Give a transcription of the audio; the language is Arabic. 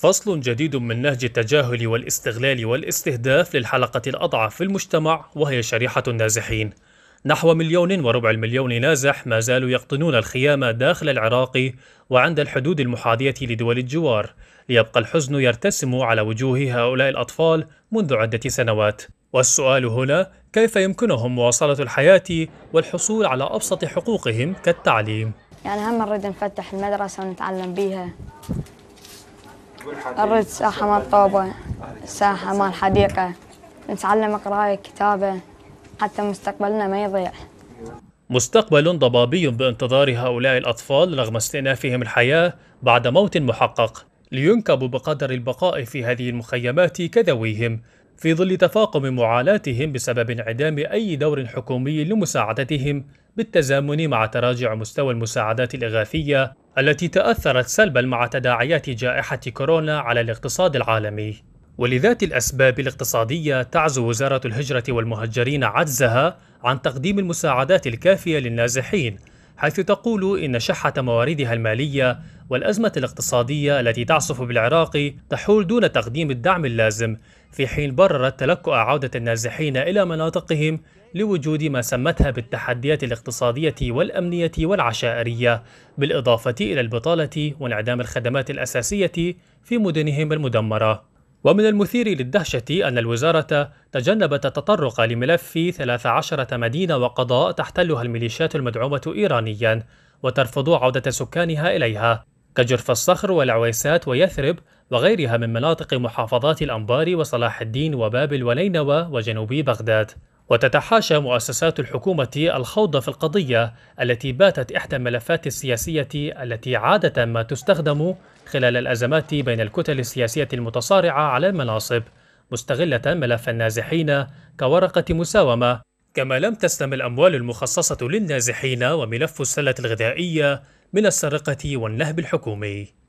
فصل جديد من نهج التجاهل والاستغلال والاستهداف للحلقة الأضعف في المجتمع وهي شريحة النازحين نحو مليون وربع المليون نازح ما زالوا يقطنون الخيام داخل العراق وعند الحدود المحاذية لدول الجوار ليبقى الحزن يرتسم على وجوه هؤلاء الأطفال منذ عدة سنوات والسؤال هنا كيف يمكنهم مواصلة الحياة والحصول على أبسط حقوقهم كالتعليم يعني هم نريد نفتح المدرسة ونتعلم بيها قريت ساحة مال طوبة ساحة مال حديقة نتعلم قراية كتابة حتى مستقبلنا ما يضيع مستقبل ضبابي بانتظار هؤلاء الأطفال رغم استئنافهم الحياة بعد موت محقق لينكب بقدر البقاء في هذه المخيمات كذويهم في ظل تفاقم معاناتهم بسبب انعدام أي دور حكومي لمساعدتهم بالتزامن مع تراجع مستوى المساعدات الإغاثية التي تأثرت سلبا مع تداعيات جائحة كورونا على الاقتصاد العالمي. ولذات الأسباب الاقتصادية تعزو وزارة الهجرة والمهجرين عجزها عن تقديم المساعدات الكافية للنازحين حيث تقول إن شحة مواردها المالية والأزمة الاقتصادية التي تعصف بالعراق تحول دون تقديم الدعم اللازم في حين بررت تلكؤ عودة النازحين إلى مناطقهم لوجود ما سمتها بالتحديات الاقتصادية والأمنية والعشائرية بالإضافة إلى البطالة وانعدام الخدمات الأساسية في مدنهم المدمرة ومن المثير للدهشة أن الوزارة تجنبت التطرق لملف 13 مدينة وقضاء تحتلها الميليشيات المدعومة إيرانيا وترفض عودة سكانها إليها كجرف الصخر والعويسات ويثرب وغيرها من مناطق محافظات الأنبار وصلاح الدين وبابل ولينوى وجنوب بغداد وتتحاشى مؤسسات الحكومة الخوض في القضية التي باتت إحدى الملفات السياسية التي عادة ما تستخدم خلال الأزمات بين الكتل السياسية المتصارعة على المناصب، مستغلة ملف النازحين كورقة مساومة، كما لم تسلم الأموال المخصصة للنازحين وملف السلة الغذائية من السرقة والنهب الحكومي.